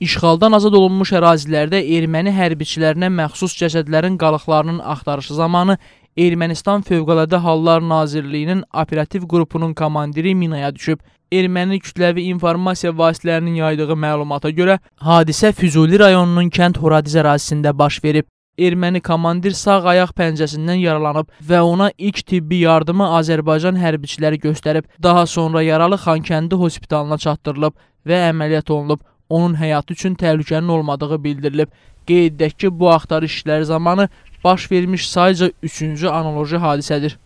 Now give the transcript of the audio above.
İşğaldan azad olunmuş ərazilərdə erməni hərbiçilərinə məxsus cəsədlərin qalıqlarının axtarışı zamanı Ermənistan Fövqəladə Hallar Nazirliyinin operativ qrupunun komandiri minaya düşüb. Erməni kütləvi informasiya vasitələrinin yaydığı məlumata görə hadisə Füzuli rayonunun kənd Horadiz ərazisində baş verib. Erməni komandir sağ ayaq pəncəsindən yaralanıb və ona ilk tibbi yardımı Azərbaycan hərbiçiləri göstərib. Daha sonra yaralı Xankəndi hospitalına çatdırılıb və əməliyyat olunub onun həyatı üçün təhlükənin olmadığı bildirilib. Qeyd edək ki, bu axtarış işləri zamanı baş vermiş sayca üçüncü analoji hadisədir.